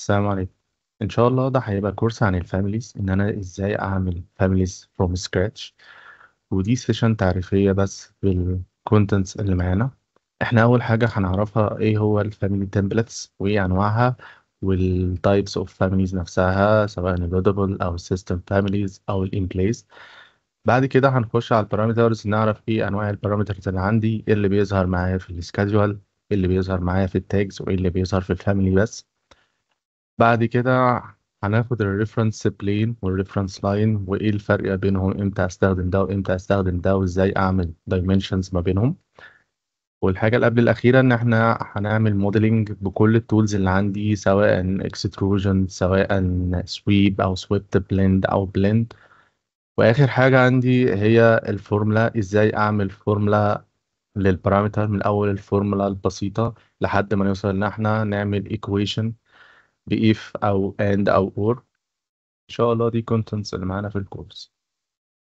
السلام عليكم ان شاء الله ده هيبقى كورس عن الفاميليز ان انا ازاي اعمل فاميليز فروم سكراتش ودي سيشن تعريفيه بس بالكونتنتس اللي معانا احنا اول حاجه هنعرفها ايه هو الفاميلي تمبلتس وايه انواعها والتايبس اوف فاميليز نفسها سواء اللودبل او السيستم فاميليز او الانكليز بعد كده هنخش على البارامترز نعرف ايه انواع البارامترز اللي عندي ايه اللي بيظهر معايا في السكادجول ايه اللي بيظهر معايا في التاجز وايه اللي بيظهر في الفاميلي بس بعد كده هناخد الريفرنس بلين والريفرنس لاين وايه الفرق بينهم امتى استخدم ده وامتى استخدم ده وازاي اعمل دايمنشنز ما بينهم والحاجه اللي قبل الاخيره ان احنا هنعمل موديلنج بكل التولز اللي عندي سواء اكستروجن سواء سويب او سويبت blend او blend واخر حاجه عندي هي الفورمولا ازاي اعمل فورمولا للبارامتر من اول الفورمولا البسيطه لحد ما نوصل ان احنا نعمل ايكويشن بإيف أو أند أو أور إن شاء الله دي كونتنتس اللي معانا في الكورس